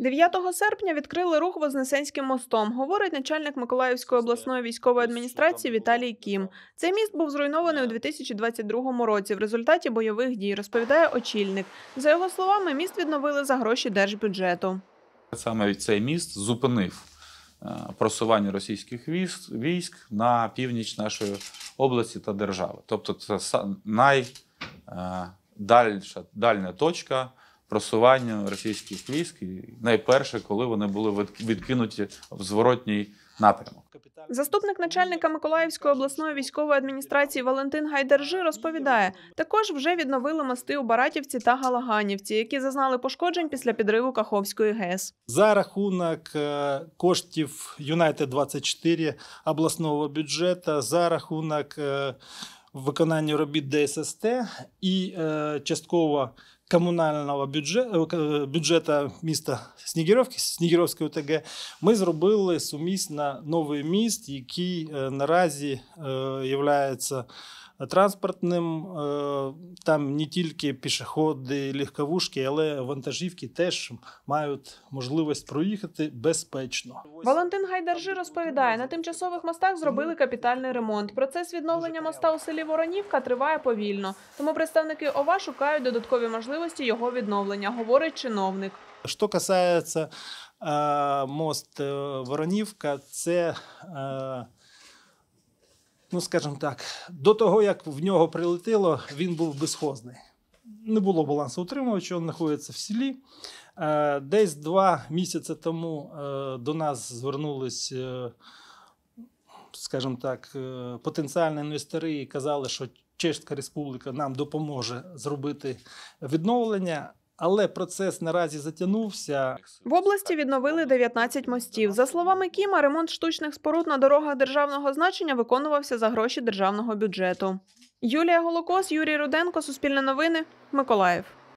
9 серпня відкрили рух Вознесенським мостом, говорить начальник Миколаївської обласної військової адміністрації Віталій Кім. Цей міст був зруйнований у 2022 році в результаті бойових дій, розповідає очільник. За його словами, міст відновили за гроші держбюджету. Саме цей міст зупинив е, просування російських військ на північ нашої області та держави. Тобто, це найдальша е, дальня точка. Просування російських військ, і найперше, коли вони були відкинуті в зворотній напрямок. Заступник начальника Миколаївської обласної військової адміністрації Валентин Гайдержи розповідає: також вже відновили мости у Баратівці та Галаганівці, які зазнали пошкоджень після підриву Каховської ГЕС. За рахунок е, коштів Юнайтед 24 обласного бюджету, за рахунок е, виконання робіт ДССТ і е, частково комунального бюджету э, э, бюджету міста Снігіровки, Снігіровської ОТГ, ми зробили сумісно новий міст, який е, наразі е, є транспортним. Е, там не тільки пішоходи, легковушки, але вантажівки теж мають можливість проїхати безпечно. Валентин Гайдаржи розповідає на тимчасових мостах зробили капітальний ремонт. Процес відновлення моста у селі Воронівка триває повільно, тому представники ОВА шукають додаткові можливості можливості його відновлення, говорить чиновник. Що касається е, мост е, Воронівка, це е, Ну, скажімо так, до того як в нього прилетіло, він був безхозний. Не було балансу утримувача, він знаходиться в селі. Е, десь два місяці тому е, до нас звернулись скажімо так, е, потенціальні інвестори казали, що Чешська Республіка нам допоможе зробити відновлення. Але процес наразі затягнувся. В області відновили 19 мостів. За словами Кіма, ремонт штучних споруд на дорогах державного значення виконувався за гроші державного бюджету. Юлія Голокос, Юрій Руденко, Суспільне новини, Миколаїв.